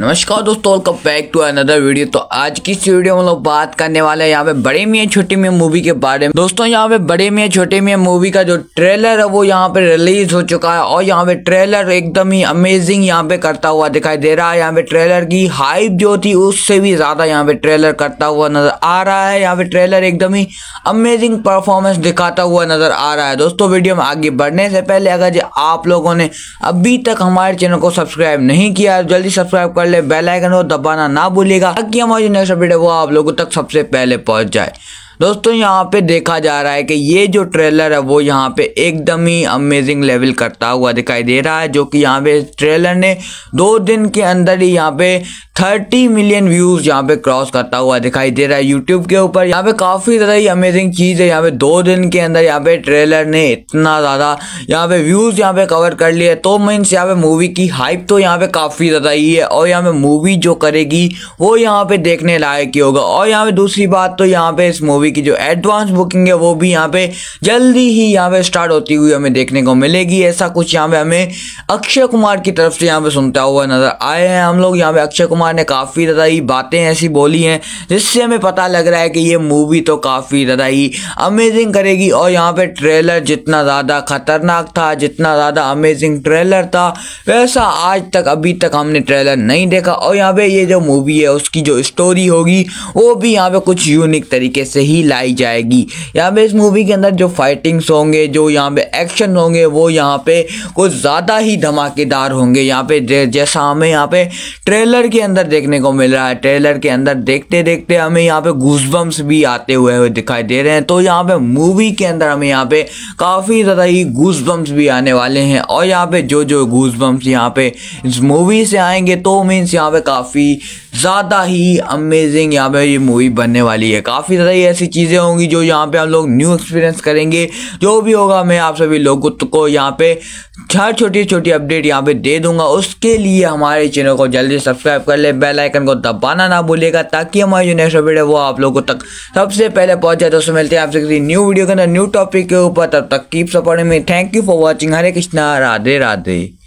नमस्कार दोस्तों welcome back to another video तो आज की इस वीडियो में लोग बात करने वाले हैं यहाँ पे बड़े मियाँ छोटे मियाँ मूवी के बारे में दोस्तों यहाँ पे बड़े मियाँ छोटे मियाँ मूवी का जो ट्रेलर है वो यहाँ पे रिलीज हो चुका है और यहाँ पे ट्रेलर एकदम ही अमेजिंग यहाँ पे करता हुआ दिखाई दे रहा है यहाँ पे ट्रेलर की हाइप जो थी उससे भी ज्यादा यहाँ पे ट्रेलर करता हुआ नजर आ रहा है यहाँ पे ट्रेलर एकदम ही अमेजिंग परफॉर्मेंस दिखाता हुआ नजर आ रहा है दोस्तों वीडियो में आगे बढ़ने से पहले अगर आप लोगों ने अभी तक हमारे चैनल को सब्सक्राइब नहीं किया तो जल्दी सब्सक्राइब कर ले बेल आइकन को दबाना ना भूलिएगा ताकि हमारी जो नेक्स्ट अपडेट है वो आप लोगों तक सबसे पहले पहुंच जाए दोस्तों यहाँ पे देखा जा रहा है कि ये जो ट्रेलर है वो यहाँ पे एकदम ही अमेजिंग लेवल करता हुआ दिखाई दे रहा है जो कि यहाँ पे ट्रेलर ने दो दिन के अंदर ही यहाँ पे थर्टी मिलियन व्यूज यहाँ पे क्रॉस करता हुआ दिखाई दे रहा है यूट्यूब के ऊपर यहाँ पे काफी ज्यादा ही अमेजिंग चीज है यहाँ पे दो दिन के अंदर यहाँ पे ट्रेलर ने इतना ज्यादा यहाँ पे व्यूज यहाँ पे कवर कर लिया है तो मीन्स यहाँ पे मूवी की हाइप तो यहाँ पे काफी ज्यादा ही है और यहाँ पे मूवी जो करेगी वो यहाँ पे देखने लायक ही होगा और यहाँ पे दूसरी बात तो यहाँ पे इस मूवी की जो एडवांस बुकिंग है वो भी यहाँ पे जल्दी ही यहाँ पे स्टार्ट होती हुई हमें देखने को मिलेगी ऐसा कुछ यहाँ पे हमें अक्षय कुमार की तरफ से यहाँ पे सुनता हुआ नजर आए हैं हम लोग यहाँ पे अक्षय कुमार कुमार ने काफ़ी ज़्यादा ही बातें ऐसी बोली हैं जिससे हमें पता लग रहा है कि ये मूवी तो काफ़ी ज़्यादा ही अमेजिंग करेगी और यहाँ पर ट्रेलर जितना ज़्यादा ख़तरनाक था जितना ज़्यादा अमेजिंग ट्रेलर था वैसा आज तक अभी तक हमने ट्रेलर नहीं देखा और यहाँ पर ये जो मूवी है उसकी जो स्टोरी होगी वो भी यहाँ पर कुछ यूनिक तरीके से ही लाई जाएगी यहाँ पर इस मूवी के अंदर जो फाइटिंग्स होंगे जो यहाँ पर एक्शन होंगे वो यहाँ पर कुछ ज़्यादा ही धमाकेदार होंगे यहाँ पे जैसा हमें यहाँ पे ट्रेलर के अंदर अंदर देखने को मिल रहा है ट्रेलर के अंदर देखते देखते हमें यहाँ पे गूजबम्स भी आते हुए दिखाई दे रहे हैं तो यहाँ पे मूवी के अंदर हमें यहाँ पे काफ़ी ज़्यादा ही गूजबम्स भी आने वाले हैं और यहाँ पे जो जो गूजबम्स यहाँ पे इस मूवी से आएंगे तो मीन्स यहाँ पे काफ़ी ज़्यादा ही अमेजिंग यहाँ पे ये मूवी बनने वाली है काफ़ी ज़्यादा ही ऐसी चीज़ें होंगी जो यहाँ पे हम लोग न्यू एक्सपीरियंस करेंगे जो भी होगा मैं आप सभी लोगों को यहाँ पे हर छोटी छोटी अपडेट यहाँ पे दे दूंगा उसके लिए हमारे चैनल को जल्दी सब्सक्राइब कर ले पहले बेल आइकन को दबाना ना भूलिएगा ताकि हमारी जो नेक्स्ट वीडियो वो आप लोगों तक सबसे पहले पहुंच जाए दोस्तों मिलते हैं आपसे किसी न्यू वीडियो के अंदर न्यू टॉपिक के ऊपर तब तक कीप सपोर्टिंग में thank you for watching Hare Krishna Radhe Radhe